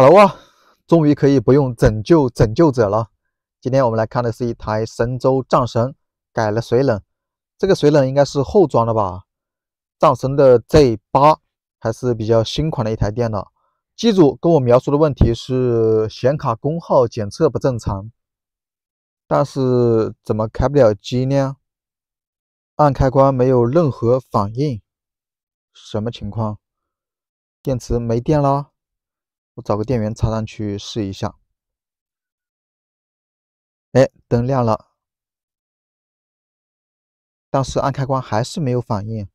哈喽啊，终于可以不用拯救拯救者了。今天我们来看的是一台神舟战神改了水冷，这个水冷应该是后装的吧？战神的 Z8 还是比较新款的一台电脑。机主跟我描述的问题是显卡功耗检测不正常，但是怎么开不了机呢？按开关没有任何反应，什么情况？电池没电了？我找个电源插上去试一下。哎，灯亮了，但是按开关还是没有反应。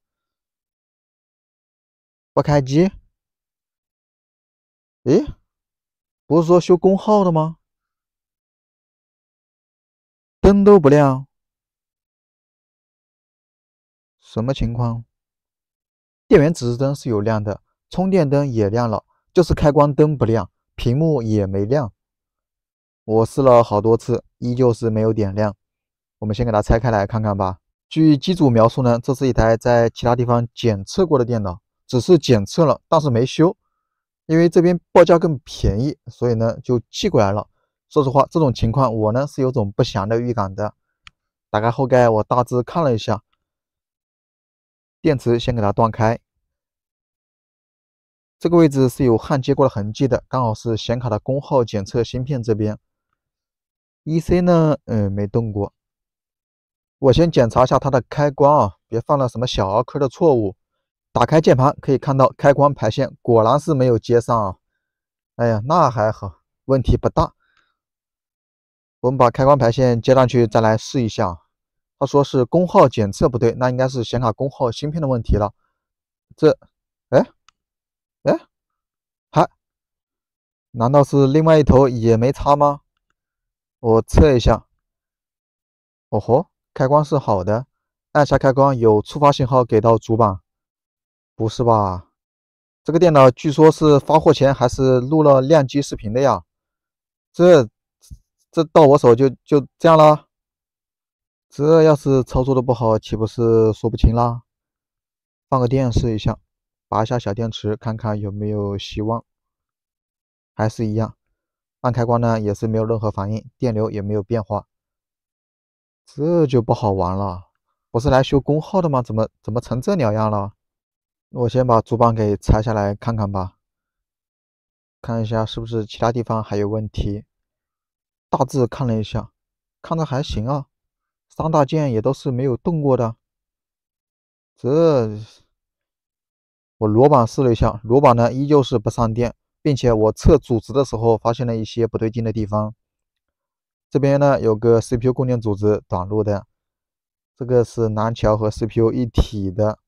不开机？哎，不是说修功耗的吗？灯都不亮，什么情况？电源指示灯是有亮的，充电灯也亮了。就是开关灯不亮，屏幕也没亮，我试了好多次，依旧是没有点亮。我们先给它拆开来看看吧。据机主描述呢，这是一台在其他地方检测过的电脑，只是检测了，但是没修，因为这边报价更便宜，所以呢就寄过来了。说实话，这种情况我呢是有种不祥的预感的。打开后盖，我大致看了一下，电池先给它断开。这个位置是有焊接过的痕迹的，刚好是显卡的功耗检测芯片这边。EC 呢，嗯，没动过。我先检查一下它的开关啊，别犯了什么小儿科的错误。打开键盘可以看到开关排线，果然是没有接上啊。哎呀，那还好，问题不大。我们把开关排线接上去，再来试一下。他说是功耗检测不对，那应该是显卡功耗芯片的问题了。这，哎。难道是另外一头也没插吗？我测一下。哦吼，开关是好的，按下开关有触发信号给到主板。不是吧？这个电脑据说是发货前还是录了亮机视频的呀？这这到我手就就这样啦？这要是操作的不好，岂不是说不清啦？放个电试一下，拔一下小电池，看看有没有希望。还是一样，按开关呢也是没有任何反应，电流也没有变化，这就不好玩了。我是来修功耗的吗？怎么怎么成这两样了？我先把主板给拆下来看看吧，看一下是不是其他地方还有问题。大致看了一下，看着还行啊，三大件也都是没有动过的。这我裸板试了一下，裸板呢依旧是不上电。并且我测阻值的时候，发现了一些不对劲的地方。这边呢有个 CPU 供电阻值短路的，这个是南桥和 CPU 一体的。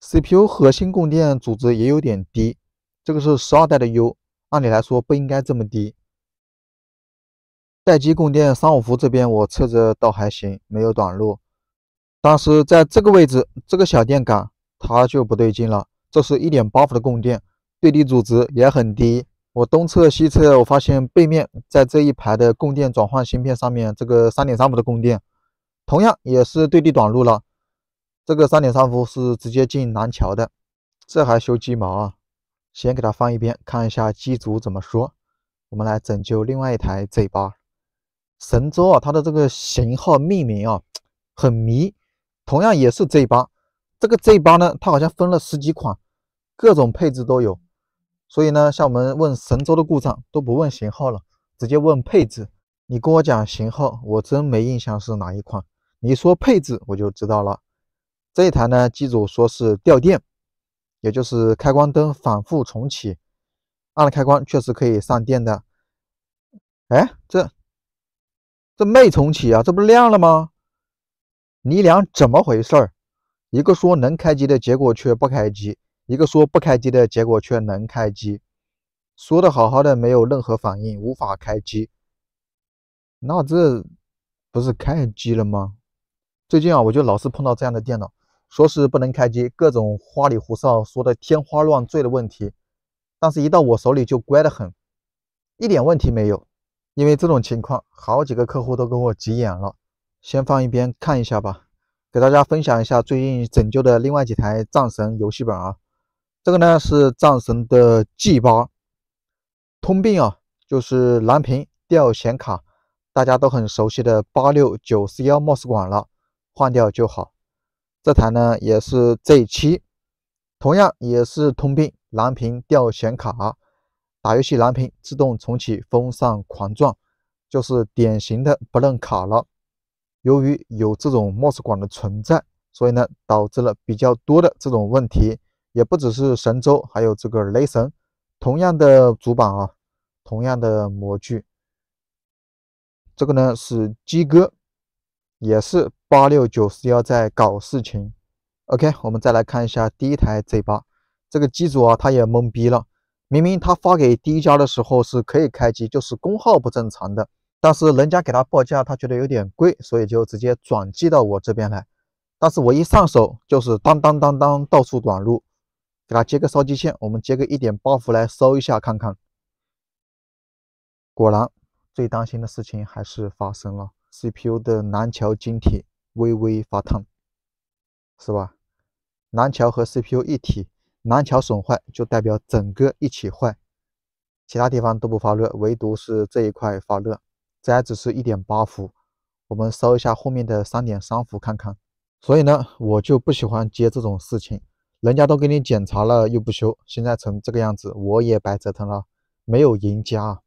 CPU 核心供电阻值也有点低，这个是十二代的 U，按理来说不应该这么低。待机供电三五伏这边我测着倒还行，没有短路。但是在这个位置，这个小电感它就不对劲了，这是一点八伏的供电。对地阻值也很低，我东测西测，我发现背面在这一排的供电转换芯片上面，这个三点三伏的供电，同样也是对地短路了。这个三点三伏是直接进南桥的，这还修鸡毛啊！先给它放一边，看一下机组怎么说。我们来拯救另外一台 Z 八，神舟啊，它的这个型号命名啊很迷，同样也是 Z 八，这个 Z 八呢，它好像分了十几款，各种配置都有。所以呢，像我们问神州的故障都不问型号了，直接问配置。你跟我讲型号，我真没印象是哪一款。你说配置，我就知道了。这一台呢，机主说是掉电，也就是开关灯反复重启，按了开关确实可以上电的。哎，这这没重启啊，这不亮了吗？你俩怎么回事儿？一个说能开机的结果却不开机。一个说不开机的结果却能开机，说的好好的没有任何反应，无法开机，那这不是开机了吗？最近啊，我就老是碰到这样的电脑，说是不能开机，各种花里胡哨说的天花乱坠的问题，但是一到我手里就乖得很，一点问题没有。因为这种情况，好几个客户都跟我急眼了。先放一边看一下吧，给大家分享一下最近拯救的另外几台战神游戏本啊。这个呢是战神的 G 八，通病啊，就是蓝屏掉显卡，大家都很熟悉的八六九四幺 mos 管了，换掉就好。这台呢也是 Z 七，同样也是通病，蓝屏掉显卡，打游戏蓝屏自动重启风扇狂转，就是典型的不认卡了。由于有这种 mos 管的存在，所以呢导致了比较多的这种问题。也不只是神舟，还有这个雷神，同样的主板啊，同样的模具。这个呢是鸡哥，也是八六九四幺在搞事情。OK，我们再来看一下第一台 Z 八，这个机主啊他也懵逼了，明明他发给第一家的时候是可以开机，就是功耗不正常的，但是人家给他报价他觉得有点贵，所以就直接转寄到我这边来。但是我一上手就是当当当当到处短路。给它接个烧机线，我们接个一点八伏来烧一下看看。果然，最担心的事情还是发生了，CPU 的南桥晶体微微发烫，是吧？南桥和 CPU 一体，南桥损坏就代表整个一起坏，其他地方都不发热，唯独是这一块发热。这还只是一点八伏，我们烧一下后面的三点三伏看看。所以呢，我就不喜欢接这种事情。人家都给你检查了又不修，现在成这个样子，我也白折腾了，没有赢家。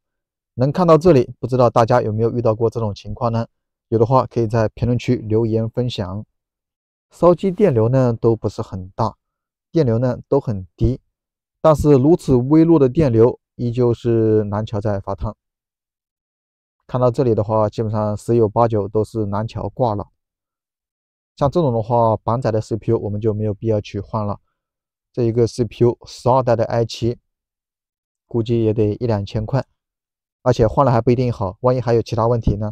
能看到这里，不知道大家有没有遇到过这种情况呢？有的话可以在评论区留言分享。烧机电流呢都不是很大，电流呢都很低，但是如此微弱的电流依旧是南桥在发烫。看到这里的话，基本上十有八九都是南桥挂了。像这种的话，板载的 CPU 我们就没有必要去换了。这一个 CPU 十二代的 i7，估计也得一两千块，而且换了还不一定好，万一还有其他问题呢？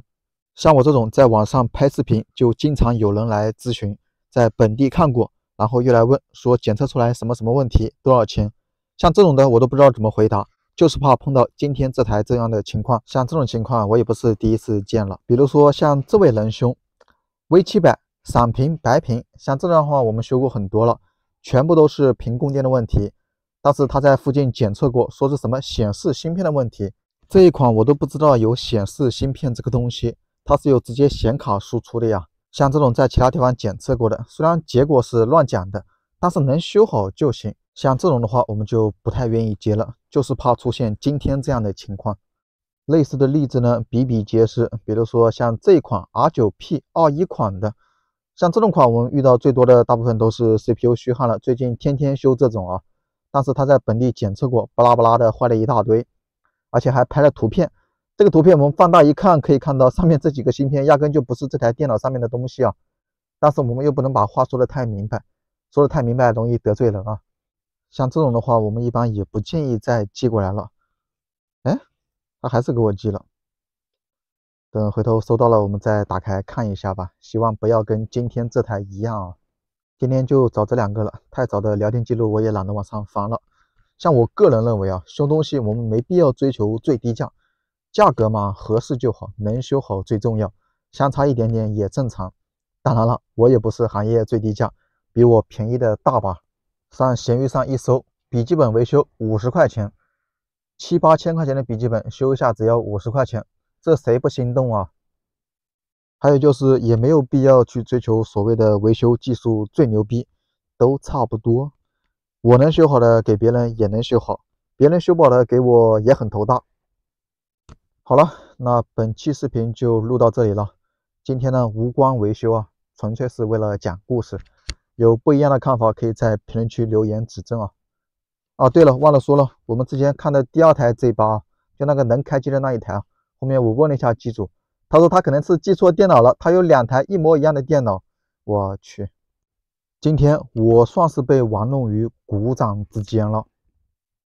像我这种在网上拍视频，就经常有人来咨询，在本地看过，然后又来问说检测出来什么什么问题，多少钱？像这种的我都不知道怎么回答，就是怕碰到今天这台这样的情况。像这种情况我也不是第一次见了，比如说像这位仁兄，V700 屏白屏，像这样的话我们修过很多了。全部都是屏供电的问题，但是他在附近检测过，说是什么显示芯片的问题。这一款我都不知道有显示芯片这个东西，它是有直接显卡输出的呀。像这种在其他地方检测过的，虽然结果是乱讲的，但是能修好就行。像这种的话，我们就不太愿意接了，就是怕出现今天这样的情况。类似的例子呢，比比皆是。比如说像这一款 R 九 P 二一款的。像这种款，我们遇到最多的大部分都是 C P U 虚焊了，最近天天修这种啊。但是他在本地检测过，巴拉巴拉的坏了一大堆，而且还拍了图片。这个图片我们放大一看，可以看到上面这几个芯片压根就不是这台电脑上面的东西啊。但是我们又不能把话说的太明白，说的太明白容易得罪人啊。像这种的话，我们一般也不建议再寄过来了。哎，他还是给我寄了。等回头收到了，我们再打开看一下吧。希望不要跟今天这台一样啊！今天就找这两个了，太早的聊天记录我也懒得往上翻了。像我个人认为啊，修东西我们没必要追求最低价，价格嘛合适就好，能修好最重要，相差一点点也正常。当然了，我也不是行业最低价，比我便宜的大吧？上闲鱼上一搜，笔记本维修五十块钱，七八千块钱的笔记本修一下只要五十块钱。这谁不心动啊？还有就是，也没有必要去追求所谓的维修技术最牛逼，都差不多。我能修好的给别人也能修好，别人修不好的给我也很头大。好了，那本期视频就录到这里了。今天呢，无关维修啊，纯粹是为了讲故事。有不一样的看法，可以在评论区留言指正啊。啊，对了，忘了说了，我们之前看的第二台 Z 八，就那个能开机的那一台啊。后面我问了一下机主，他说他可能是记错电脑了，他有两台一模一样的电脑。我去，今天我算是被玩弄于股掌之间了。